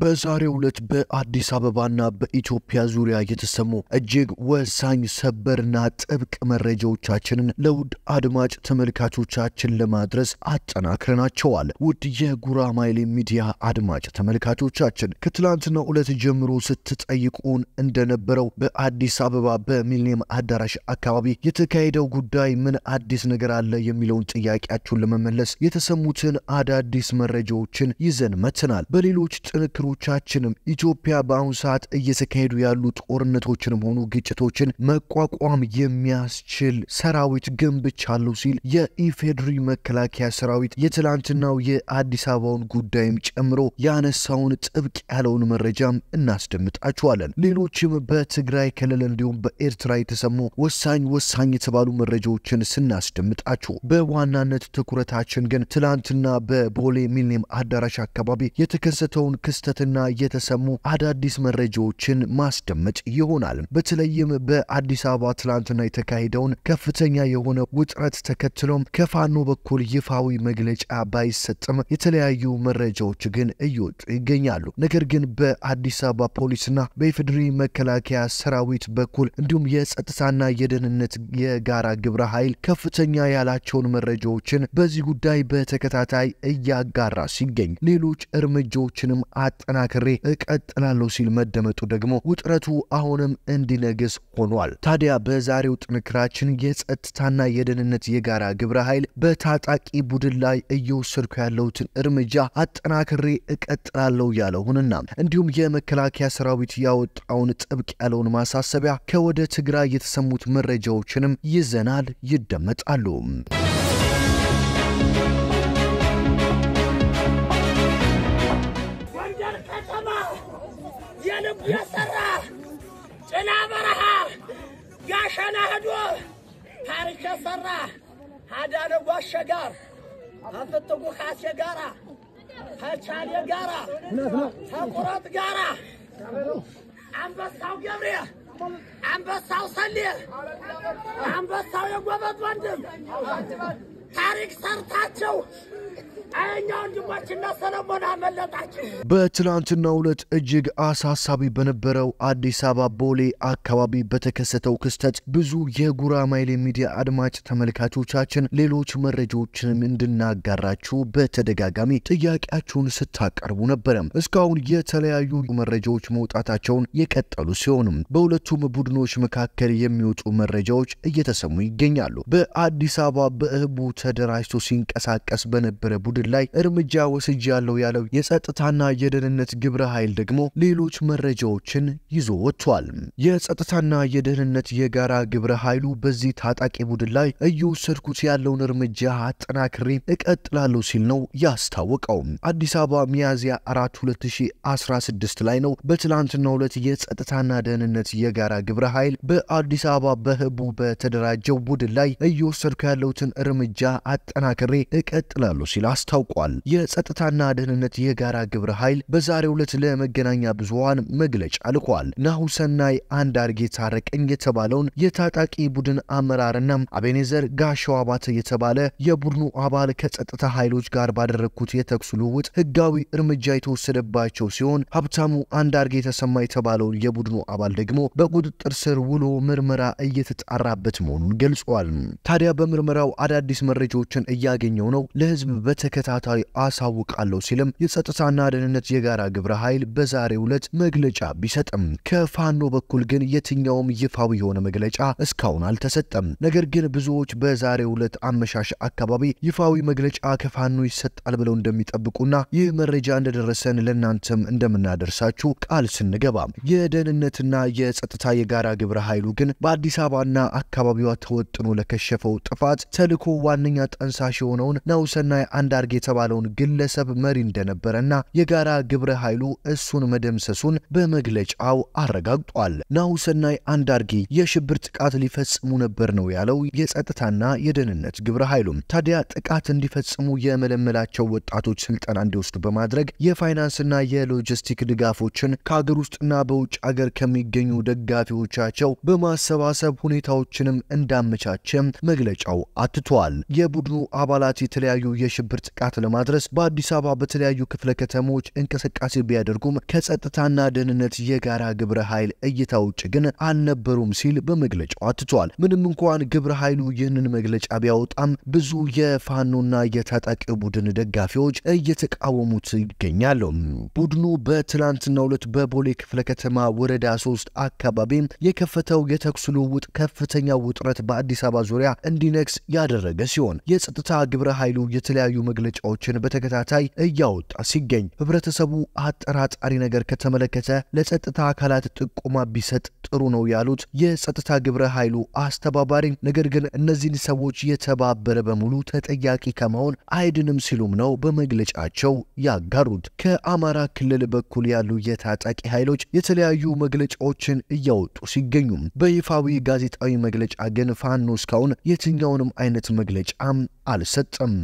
በዛሬው ዕለት በአዲስ አበባና በኢትዮጵያ ዙሪያ የተሰሙ እጅግ ወሳኝ ሰበርና ጥብቅ መረጃዎቻችንን ለውድ አድማጭ ተመልካቾቻችን ለማድረስ አጠናክረናቸዋል። ውድ የጉራማይሌ ሚዲያ አድማጭ ተመልካቾቻችን ከትላንትና ዕለት ጀምሮ ስትጠይቁን እንደነበረው በአዲስ አበባ በሚሊኒየም አዳራሽ አካባቢ የተካሄደው ጉዳይ ምን አዲስ ነገር አለ የሚለውን ጥያቄያችሁን ለመመለስ የተሰሙትን አዳዲስ መረጃዎችን ይዘን መትናል። በሌሎች ጥንክ ክርክሮቻችንም ኢትዮጵያ በአሁኑ ሰዓት እየተካሄዱ ያሉ ጦርነቶችንም ሆኑ ግጭቶችን መቋቋም የሚያስችል ሰራዊት ገንብቻለሁ ሲል የኢፌድሪ መከላከያ ሰራዊት የትላንትናው የአዲስ አበባውን ጉዳይም ጨምሮ ያነሳውን ጥብቅ ያለውን መረጃም እናስደምጣችኋለን። ሌሎችም በትግራይ ክልል እንዲሁም በኤርትራ የተሰሙ ወሳኝ ወሳኝ የተባሉ መረጃዎችን ስናስደምጣችሁ በዋናነት ትኩረታችን ግን ትላንትና በቦሌ ሚሊኒየም አዳራሽ አካባቢ የተከሰተውን ክስተ ሀተትና የተሰሙ አዳዲስ መረጃዎችን ማስደመጥ ይሆናል። በተለይም በአዲስ አበባ ትላንትና የተካሄደውን ከፍተኛ የሆነ ውጥረት ተከትሎም ከፋኖ በኩል ይፋዊ መግለጫ ባይሰጥም የተለያዩ መረጃዎች ግን እየወጡ ይገኛሉ። ነገር ግን በአዲስ አበባ ፖሊስና በኢፌዴሪ መከላከያ ሰራዊት በኩል እንዲሁም የጸጥታና የደህንነት የጋራ ግብረ ኃይል ከፍተኛ ያላቸውን መረጃዎችን በዚህ ጉዳይ በተከታታይ እያጋራ ሲገኝ ሌሎች እርምጃዎችንም አ አጠናክሬ እቀጥላለሁ ሲል መደመጡ ደግሞ ውጥረቱ አሁንም እንዲነግስ ሆኗል። ታዲያ በዛሬው ጥንክራችን የጸጥታና የደህንነት የጋራ ግብረ ኃይል በታጣቂ ቡድን ላይ እየወሰድኩ ያለሁትን እርምጃ አጠናክሬ እቀጥላለሁ ያለውንና እንዲሁም የመከላከያ ሰራዊት ያወጣውን ጥብቅ ያለውን ማሳሰቢያ ከወደ ትግራይ የተሰሙት መረጃዎችንም ይዘናል፣ ይደመጣሉ። ያሰራ ጭና በረሃ ጋሸና ሄዶ ታሪክ ያሰራ አዳነ ጓሸ ጋር ከፍትጉ ካሴ ጋራ ከቻሌ ጋራ ከቁረጥ ጋራ አንበሳው ገብሬ አንበሳው ሰሌ አንበሳው የጎበዝ ወንድም ታሪክ ሰርታቸው በትላንትናው ዕለት እጅግ አሳሳቢ በነበረው አዲስ አበባ ቦሌ አካባቢ በተከሰተው ክስተት ብዙ የጉራማይሌ ሚዲያ አድማጭ ተመልካቾቻችን ሌሎች መረጃዎችንም እንድናጋራችሁ በተደጋጋሚ ጥያቄያችሁን ስታቀርቡ ነበረ። እስካሁን የተለያዩ መረጃዎች መውጣታቸውን የቀጠሉ ሲሆንም በሁለቱም ቡድኖች መካከል የሚወጡ መረጃዎች እየተሰሙ ይገኛሉ። በአዲስ አበባ በእህቡ ተደራጅቶ ሲንቀሳቀስ በነበረ ቡድን ቡድን ላይ እርምጃ ወስጃለሁ ያለው የጸጥታና የደህንነት ግብረ ኃይል ደግሞ ሌሎች መረጃዎችን ይዞ ወጥቷል። የጸጥታና የደህንነት የጋራ ግብረ ኃይሉ በዚህ ታጣቂ ቡድን ላይ እየወሰድኩት ያለውን እርምጃ አጠናክሬ እቀጥላለሁ ሲል ነው ያስታወቀው። አዲስ አበባ ሚያዝያ 4 2016 ላይ ነው በትላንትናው ዕለት የጸጥታና ደህንነት የጋራ ግብረ ኃይል በአዲስ አበባ በህቡ በተደራጀው ቡድን ላይ እየወሰድኩ ያለውትን እርምጃ አጠናክሬ እቀጥላለሁ ሲል አስታውቋል። የጸጥታና ደህንነት የጋራ ግብረ ኃይል በዛሬው ዕለት ለመገናኛ ብዙኃን መግለጫ ልኳል። ናሁሰናይ አንዳርጌ ታረቀኝ የተባለውን የታጣቂ ቡድን አመራርና አቤኔዘር ጋሻው አባተ የተባለ የቡድኑ አባል ከጸጥታ ኃይሎች ጋር ባደረግኩት የተኩስ ልውውጥ ህጋዊ እርምጃ የተወሰደባቸው ሲሆን ሀብታሙ አንዳርጌ የተሰማ የተባለውን የቡድኑ አባል ደግሞ በቁጥጥር ስር ውሎ ምርመራ እየተጣራበት መሆኑን ገልጿል። ታዲያ በምርመራው አዳዲስ መረጃዎችን እያገኘው ነው ለህዝብ በተከ ተከታታይ አሳውቃለሁ ሲልም የጸጥታና ደህንነት የጋራ ግብረ ኃይል በዛሬው ዕለት መግለጫ ቢሰጥም ከፋኖ በኩል ግን የትኛውም ይፋዊ የሆነ መግለጫ እስካሁን አልተሰጠም። ነገር ግን ብዙዎች በዛሬው ዕለት አመሻሽ አካባቢ ይፋዊ መግለጫ ከፋኖ ይሰጣል ብለው እንደሚጠብቁና ይህ መረጃ እንደደረሰን ለእናንተም እንደምናደርሳችሁ ቃል ስንገባ የደህንነትና የጸጥታ የጋራ ግብረ ኃይሉ ግን በአዲስ አበባና አካባቢዋ ተወጥኖ ለከሸፈው ጥፋት ተልዕኮ ዋነኛ ጠንሳሽ የሆነውን ናሁሰናይ አንዳርጋቸው ይደረግ የተባለውን ግለሰብ መሪ እንደነበረና የጋራ ግብረ ኃይሉ እሱን መደምሰሱን በመግለጫው አረጋግጧል። ናሁሰናይ አንዳርጌ የሽብር ጥቃት ሊፈጽሙ ነበር ነው ያለው የጸጥታና የደህንነት ግብረ ኃይሉም ታዲያ ጥቃት እንዲፈጽሙ የመለመላቸው ወጣቶች ስልጠና እንዲወስዱ በማድረግ የፋይናንስና የሎጂስቲክ ድጋፎችን ከአገር ውስጥና በውጭ አገር ከሚገኙ ደጋፊዎቻቸው በማሰባሰብ ሁኔታዎችንም እንዳመቻቸም መግለጫው አትቷል። የቡድኑ አባላት የተለያዩ የሽብር ጥቃት ለማድረስ በአዲስ አበባ በተለያዩ ክፍለ ከተሞች እንቅስቃሴ ቢያደርጉም ከጸጥታና ደህንነት የጋራ ግብረ ኃይል እይታ ውጭ ግን አልነበሩም ሲል በመግለጫው አትቷል። ምንም እንኳን ግብረ ኃይሉ ይህንን መግለጫ ቢያወጣም ብዙ የፋኖና የታጣቂ ቡድን ደጋፊዎች እየተቃወሙት ይገኛሉ። ቡድኑ በትላንትና ሁለት በቦሌ ክፍለ ከተማ ወረዳ 3 አካባቢ የከፈተው የተኩስ ልውውጥ ከፍተኛ ውጥረት በአዲስ አበባ ዙሪያ እንዲነግስ ያደረገ ሲሆን የጸጥታ ግብረ ኃይሉ የተለያዩ መግለ መግለጫዎችን በተከታታይ እያወጣ ሲገኝ ህብረተሰቡ አጠራጣሪ ነገር ከተመለከተ ለጸጥታ አካላት ጥቆማ ቢሰጥ ጥሩ ነው ያሉት የጸጥታ ግብረ ኃይሉ አስተባባሪ፣ ነገር ግን እነዚህን ሰዎች የተባበረ በሙሉ ተጠያቂ ከመሆን አይድንም ሲሉም ነው በመግለጫቸው ያጋሩት። ከአማራ ክልል በኩል ያሉ የታጣቂ ኃይሎች የተለያዩ መግለጫዎችን እያወጡ ሲገኙ በይፋዊ ጋዜጣዊ መግለጫ ግን ፋኖ እስካሁን የትኛውንም አይነት መግለጫም አልሰጠም።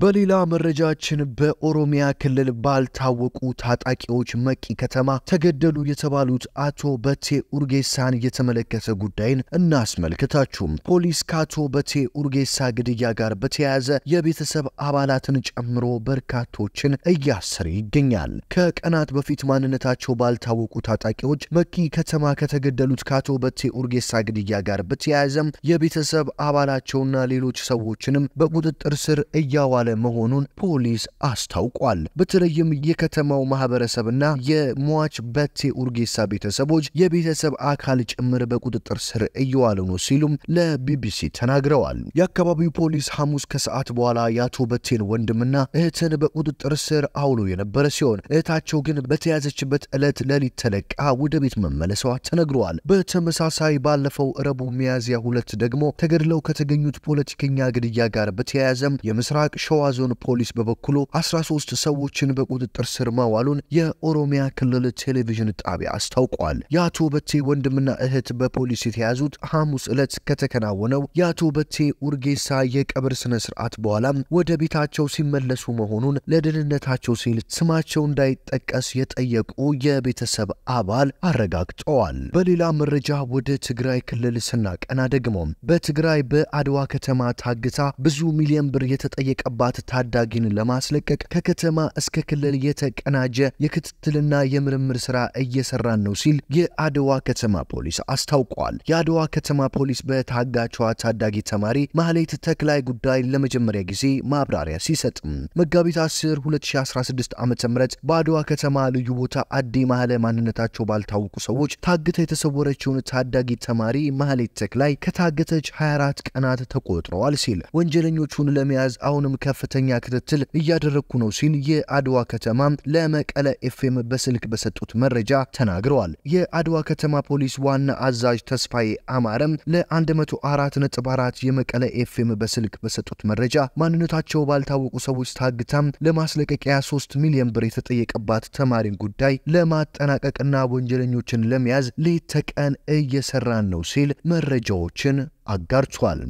በሌላ መረጃችን በኦሮሚያ ክልል ባልታወቁ ታጣቂዎች መቂ ከተማ ተገደሉ የተባሉት አቶ በቴ ኡርጌሳን የተመለከተ ጉዳይን እናስመልክታችሁም። ፖሊስ ከአቶ በቴ ኡርጌሳ ግድያ ጋር በተያያዘ የቤተሰብ አባላትን ጨምሮ በርካቶችን እያሰረ ይገኛል። ከቀናት በፊት ማንነታቸው ባልታወቁ ታጣቂዎች መቂ ከተማ ከተገደሉት ከአቶ በቴ ኡርጌሳ ግድያ ጋር በተያያዘም የቤተሰብ አባላቸውና ሌሎች ሰዎችንም በቁጥጥር ስር እያዋ እየዋለ መሆኑን ፖሊስ አስታውቋል። በተለይም የከተማው ማህበረሰብና የሟች በቴ ኡርጌሳ ቤተሰቦች የቤተሰብ አካል ጭምር በቁጥጥር ስር እየዋሉ ነው ሲሉም ለቢቢሲ ተናግረዋል። የአካባቢው ፖሊስ ሐሙስ ከሰዓት በኋላ የአቶ በቴን ወንድምና እህትን በቁጥጥር ስር አውሎ የነበረ ሲሆን እህታቸው ግን በተያዘችበት ዕለት ሌሊት ተለቃ ወደ ቤት መመለሷ ተነግረዋል። በተመሳሳይ ባለፈው ረቡዕ ሚያዝያ ሁለት ደግሞ ተገድለው ከተገኙት ፖለቲከኛ ግድያ ጋር በተያያዘም የምስራቅ የሸዋ ዞን ፖሊስ በበኩሉ 13 ሰዎችን በቁጥጥር ስር ማዋሉን የኦሮሚያ ክልል ቴሌቪዥን ጣቢያ አስታውቋል። የአቶ በቴ ወንድምና እህት በፖሊስ የተያዙት ሐሙስ ዕለት ከተከናወነው የአቶ በቴ ኡርጌሳ የቀብር ስነ ስርዓት በኋላም ወደ ቤታቸው ሲመለሱ መሆኑን ለደህንነታቸው ሲል ስማቸው እንዳይጠቀስ የጠየቁ የቤተሰብ አባል አረጋግጠዋል። በሌላ መረጃ ወደ ትግራይ ክልል ስናቀና ደግሞ በትግራይ በአድዋ ከተማ ታግታ ብዙ ሚሊዮን ብር የተጠየቀ ። የደረሰባት ታዳጊን ለማስለቀቅ ከከተማ እስከ ክልል የተቀናጀ የክትትልና የምርምር ስራ እየሰራን ነው ሲል የአድዋ ከተማ ፖሊስ አስታውቋል። የአድዋ ከተማ ፖሊስ በታጋቿ ታዳጊ ተማሪ ማህሌት ተክላይ ጉዳይ ለመጀመሪያ ጊዜ ማብራሪያ ሲሰጥም መጋቢት 10 2016 ዓ ም በአድዋ ከተማ ልዩ ቦታ አዲ ማህለ ማንነታቸው ባልታወቁ ሰዎች ታግተ የተሰወረችውን ታዳጊ ተማሪ ማህሌት ተክላይ ከታገተች 24 ቀናት ተቆጥረዋል ሲል ወንጀለኞቹን ለመያዝ አሁንም ከ ከፍተኛ ክትትል እያደረግኩ ነው ሲል የአድዋ ከተማ ለመቀለ ኤፍኤም በስልክ በሰጡት መረጃ ተናግረዋል። የአድዋ ከተማ ፖሊስ ዋና አዛዥ ተስፋዬ አማረም ለ104.4 የመቀለ ኤፍኤም በስልክ በሰጡት መረጃ ማንነታቸው ባልታወቁ ሰዎች ታግታም ለማስለቀቂያ 3 ሚሊዮን ብር የተጠየቀባት ተማሪን ጉዳይ ለማጠናቀቅና ወንጀለኞችን ለመያዝ ሌት ተቀን እየሰራን ነው ሲል መረጃዎችን አጋርቷል።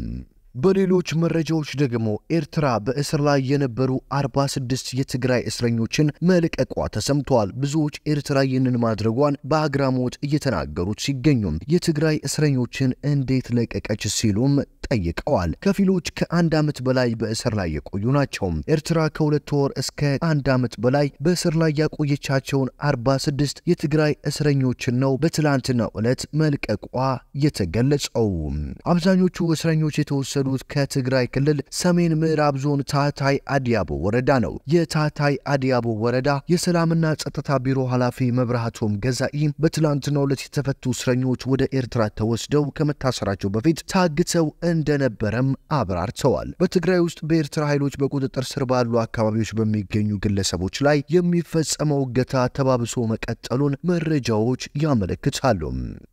በሌሎች መረጃዎች ደግሞ ኤርትራ በእስር ላይ የነበሩ 46 የትግራይ እስረኞችን መልቀቋ ተሰምተዋል። ብዙዎች ኤርትራ ይህንን ማድረጓን በአግራሞት እየተናገሩት ሲገኙም የትግራይ እስረኞችን እንዴት ለቀቀች ሲሉም ጠይቀዋል። ከፊሎች ከአንድ ዓመት በላይ በእስር ላይ የቆዩ ናቸው። ኤርትራ ከሁለት ወር እስከ አንድ ዓመት በላይ በእስር ላይ ያቆየቻቸውን 46 የትግራይ እስረኞችን ነው በትላንትናው ዕለት መልቀቋ የተገለጸው። አብዛኞቹ እስረኞች የተወሰዱት ከትግራይ ክልል ሰሜን ምዕራብ ዞን ታህታይ አዲያቦ ወረዳ ነው። የታህታይ አዲያቦ ወረዳ የሰላምና ጸጥታ ቢሮ ኃላፊ መብርሃቶም ገዛኢ በትላንትናው ዕለት የተፈቱ እስረኞች ወደ ኤርትራ ተወስደው ከመታሰራቸው በፊት ታግተው እን እንደነበረም አብራርተዋል። በትግራይ ውስጥ በኤርትራ ኃይሎች በቁጥጥር ስር ባሉ አካባቢዎች በሚገኙ ግለሰቦች ላይ የሚፈጸመው እገታ ተባብሶ መቀጠሉን መረጃዎች ያመለክታሉ።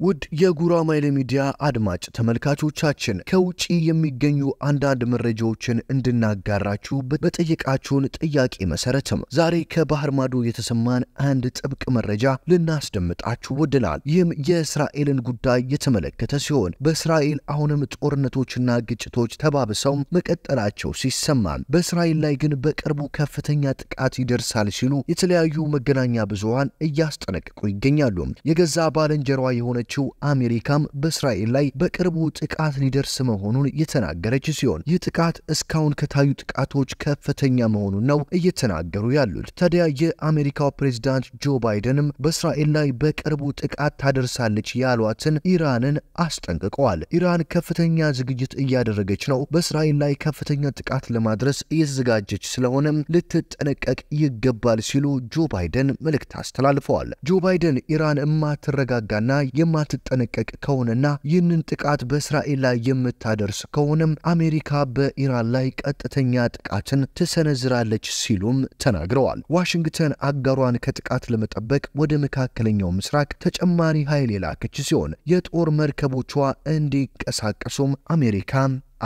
ውድ የጉራማይሌ ሚዲያ አድማጭ ተመልካቾቻችን ከውጪ የሚገኙ አንዳንድ መረጃዎችን እንድናጋራችሁ በጠየቃችሁን ጥያቄ መሰረትም ዛሬ ከባህር ማዶ የተሰማን አንድ ጥብቅ መረጃ ልናስደምጣችሁ ወድናል። ይህም የእስራኤልን ጉዳይ የተመለከተ ሲሆን በእስራኤል አሁንም ጦርነቶች ግጭቶችና ግጭቶች ተባብሰው መቀጠላቸው ሲሰማል። በእስራኤል ላይ ግን በቅርቡ ከፍተኛ ጥቃት ይደርሳል ሲሉ የተለያዩ መገናኛ ብዙሃን እያስጠነቅቁ ይገኛሉ። የገዛ ባልንጀሯ የሆነችው አሜሪካም በእስራኤል ላይ በቅርቡ ጥቃት ሊደርስ መሆኑን የተናገረች ሲሆን ይህ ጥቃት እስካሁን ከታዩ ጥቃቶች ከፍተኛ መሆኑን ነው እየተናገሩ ያሉት። ታዲያ የአሜሪካው ፕሬዚዳንት ጆ ባይደንም በእስራኤል ላይ በቅርቡ ጥቃት ታደርሳለች ያሏትን ኢራንን አስጠንቅቀዋል። ኢራን ከፍተኛ ዝግጅት ዝግጅት እያደረገች ነው። በእስራኤል ላይ ከፍተኛ ጥቃት ለማድረስ እየተዘጋጀች ስለሆነም ልትጠነቀቅ ይገባል ሲሉ ጆ ባይደን መልእክት አስተላልፈዋል። ጆ ባይደን ኢራን የማትረጋጋና የማትጠነቀቅ ከሆነና ይህንን ጥቃት በእስራኤል ላይ የምታደርስ ከሆነም አሜሪካ በኢራን ላይ ቀጥተኛ ጥቃትን ትሰነዝራለች ሲሉም ተናግረዋል። ዋሽንግተን አጋሯን ከጥቃት ለመጠበቅ ወደ መካከለኛው ምስራቅ ተጨማሪ ኃይል የላከች ሲሆን የጦር መርከቦቿ እንዲንቀሳቀሱም አሜሪካ ميري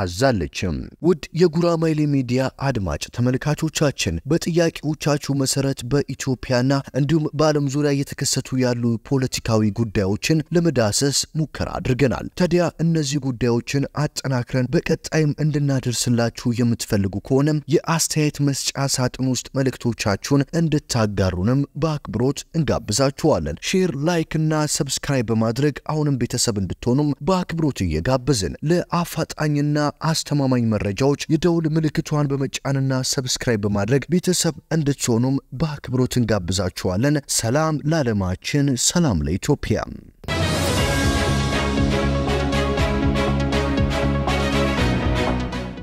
አዛለችም። ውድ የጉራማይሌ ሚዲያ አድማጭ ተመልካቾቻችን በጥያቄዎቻችሁ መሰረት በኢትዮጵያና እንዲሁም በዓለም ዙሪያ እየተከሰቱ ያሉ ፖለቲካዊ ጉዳዮችን ለመዳሰስ ሙከራ አድርገናል። ታዲያ እነዚህ ጉዳዮችን አጠናክረን በቀጣይም እንድናደርስላችሁ የምትፈልጉ ከሆነም የአስተያየት መስጫ ሳጥን ውስጥ መልእክቶቻችሁን እንድታጋሩንም በአክብሮት እንጋብዛችኋለን። ሼር፣ ላይክ እና ሰብስክራይብ በማድረግ አሁንም ቤተሰብ እንድትሆኑም በአክብሮት እየጋበዝን ለአፋጣኝና አስተማማኝ መረጃዎች የደውል ምልክቷን በመጫንና ሰብስክራይብ በማድረግ ቤተሰብ እንድትሆኑም በአክብሮት እንጋብዛችኋለን። ሰላም ለዓለማችን፣ ሰላም ለኢትዮጵያ።